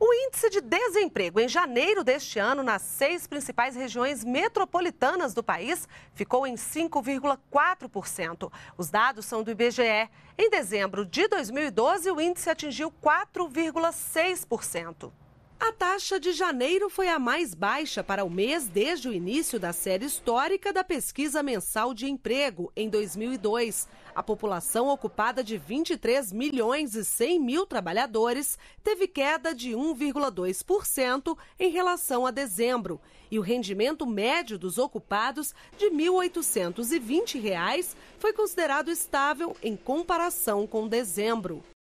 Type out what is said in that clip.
O índice de desemprego em janeiro deste ano nas seis principais regiões metropolitanas do país ficou em 5,4%. Os dados são do IBGE. Em dezembro de 2012, o índice atingiu 4,6%. A taxa de janeiro foi a mais baixa para o mês desde o início da série histórica da pesquisa mensal de emprego, em 2002. A população ocupada de 23 milhões e 100 mil trabalhadores teve queda de 1,2% em relação a dezembro. E o rendimento médio dos ocupados, de R$ 1.820, reais, foi considerado estável em comparação com dezembro.